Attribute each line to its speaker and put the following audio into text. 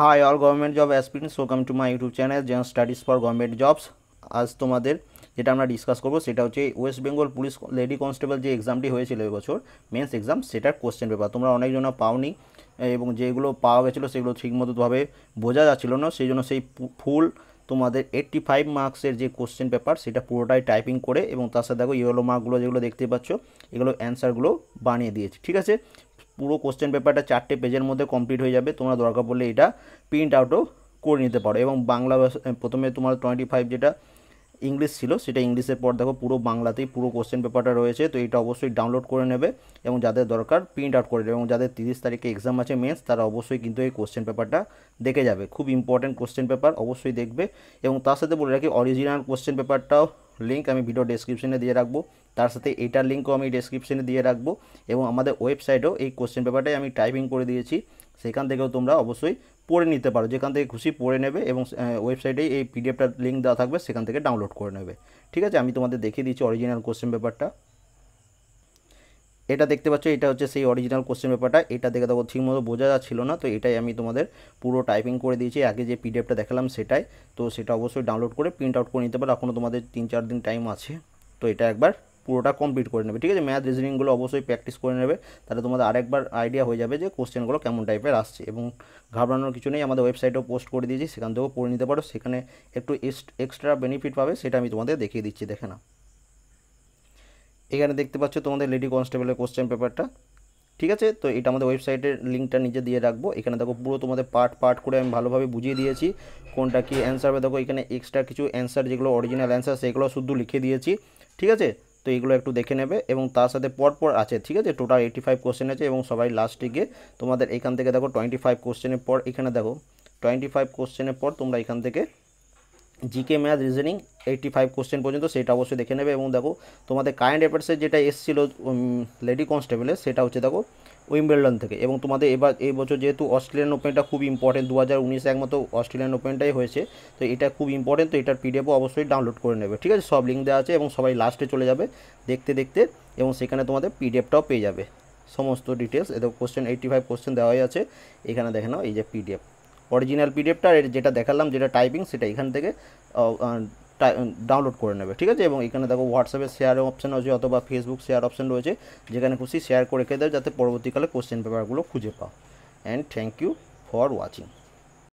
Speaker 1: high all government job aspirants welcome to my YouTube channel Gen studies for government jobs আজ তোমাদের যেটা আমরা discuss করবো সেটা হচ্ছে West Bengal police lady constable যে এক্সামটি হয়েছিল এবছর মেন্স এক্সাম সেটার কোশ্চেন পেপার তোমরা অনেকজন পাওনি এবং যেগুলো পাওয়া গেছিলো সেগুলো ঠিকমতোভাবে বোঝা যাচ্ছিলো না সেই জন্য সেই ফুল তোমাদের এইট্টি ফাইভ মার্কসের যে কোশ্চেন পেপার সেটা পুরোটাই টাইপিং করে এবং তার সাথে দেখো ইয়েলো মার্কগুলো যেগুলো দেখতে পাচ্ছ এগুলো অ্যান্সারগুলো বানিয়ে দিয়েছে ঠিক আছে পুরো কোশ্চেন পেপারটা চারটে পেজের মধ্যে কমপ্লিট হয়ে যাবে তোমরা দরকার পড়লে এটা প্রিন্ট আউটও করে নিতে পারো এবং বাংলা প্রথমে তোমার টোয়েন্টি ফাইভ যেটা ইংলিশ ছিল সেটা ইংলিশের পর দেখো পুরো বাংলাতেই পুরো কোশ্চেন পেপারটা রয়েছে তো এটা অবশ্যই ডাউনলোড করে নেবে এবং যাদের দরকার প্রিন্ট আউট করে নেবে এবং যাদের তিরিশ তারিখে এক্সাম আছে মেন্স তারা অবশ্যই কিন্তু এই কোশ্চেন পেপারটা দেখে যাবে খুব ইম্পর্ট্যান্ট কোশ্চেন পেপার অবশ্যই দেখবে এবং তার সাথে বলে রাখি অরিজিনাল কোশ্চেন পেপারটাও লিঙ্ক আমি ভিডিও ডেসক্রিপশনে দিয়ে রাখবো তার সাথে এটার লিঙ্কও আমি ডেসক্রিপশনে দিয়ে রাখবো এবং আমাদের ওয়েবসাইটেও এই কোশ্চেন পেপারটাই আমি টাইপিং করে দিয়েছি সেখান থেকেও তোমরা অবশ্যই পড়ে নিতে পারো যেখান থেকে খুশি পড়ে নেবে এবং ওয়েবসাইটেই এই পিডিএফটার লিঙ্ক দেওয়া থাকবে সেখান থেকে ডাউনলোড করে নেবে ঠিক আছে আমি তোমাদের দেখিয়ে দিচ্ছি অরিজিনাল কোশ্চেন পেপারটা এটা দেখতে পাচ্ছ এটা হচ্ছে সেই অরিজিনাল কোশ্চেন পেপারটা এটা দেখে দেখো মতো বোঝা যাচ্ছিল না তো এটাই আমি তোমাদের পুরো টাইপিং করে দিয়েছি আগে যে পিডিএফটা দেখালাম সেটাই তো সেটা অবশ্যই ডাউনলোড করে প্রিন্ট আউট করে নিতে পারো এখনও তোমাদের তিন চার দিন টাইম আছে তো এটা একবার পুরোটা কমপ্লিট করে নেবে ঠিক আছে ম্যাথ রিজনিংগুলো অবশ্যই প্র্যাকটিস করে নেবে তাহলে তোমাদের আরেকবার আইডিয়া হয়ে যাবে যে কোশ্চেনগুলো কেমন টাইপের আসছে এবং ঘাবড়ানোর কিছু নেই আমাদের ওয়েবসাইটেও পোস্ট করে দিয়েছি সেখান থেকেও পড়ে নিতে পারো সেখানে একটু এক্সট্রা বেনিফিট পাবে সেটা আমি তোমাদের দেখিয়ে দিচ্ছি দেখে না এখানে দেখতে পাচ্ছ তোমাদের লেডি কনস্টেবলের কোশ্চেন পেপারটা ঠিক আছে তো এটা আমাদের ওয়েবসাইটের লিঙ্কটা নিজে দিয়ে রাখবো এখানে দেখো পুরো তোমাদের পার্ট পার্ট করে আমি ভালোভাবে বুঝিয়ে দিয়েছি কোনটা কি অ্যান্সার হবে দেখো এখানে এক্সট্রা কিছু অ্যান্সার যেগুলো অরিজিনাল অ্যান্সার সেগুলো শুধু লিখে দিয়েছি ঠিক আছে তো এগুলো একটু দেখে নেবে এবং তার সাথে পরপর আছে ঠিক আছে টোটাল এইটি ফাইভ কোশ্চেন আছে এবং সবাই লাস্টে গিয়ে তোমাদের এখান থেকে দেখো টোয়েন্টি ফাইভ কোশ্চেনের পর এখানে দেখো টোয়েন্টি ফাইভ কোশ্চেনের পর তোমরা এখান থেকে GK math reasoning eighty five question পর্যন্ত সেটা অবশ্যই দেখে নেবে এবং দেখো তোমাদের কারেন্ট অ্যাফেয়ার্সের যেটা এসেছিল লেডি কনস্টেবলের সেটা হচ্ছে দেখো উইম্বেলডন থেকে এবং তোমাদের এবার এই বছর যেহেতু অস্ট্রেলিয়ান ওপেনটা খুব ইম্পর্টেন্ট দু হাজার উনিশে একমাত্র অস্ট্রেলিয়ান ওপেনটাই হয়েছে তো এটা খুব ইম্পর্টেন্ট তো এটার পিডিএফও অবশ্যই ডাউনলোড করে নেবে ঠিক আছে সব লিঙ্ক দেওয়া আছে এবং সবাই লাস্টে চলে যাবে দেখতে দেখতে এবং সেখানে তোমাদের পিডিএফটাও পেয়ে যাবে সমস্ত ডিটেলস এদের কোশ্চেন এইটটি ফাইভ কোশ্চেন দেওয়াই আছে এখানে দেখে নাও এই যে পিডিএফ অরিজিনাল পিডিএফটা যেটা দেখালাম যেটা টাইপিং সেটা এখান থেকে ডাউনলোড করে নেবে ঠিক আছে এবং এখানে দেখো হোয়াটসঅ্যাপে শেয়ার অপশান রয়েছে অথবা ফেসবুক শেয়ার অপশান রয়েছে যেখানে খুশি শেয়ার করে রেখে দেবে যাতে পরবর্তীকালে কোশ্চেন পেপারগুলো খুঁজে পাও and thank you for watching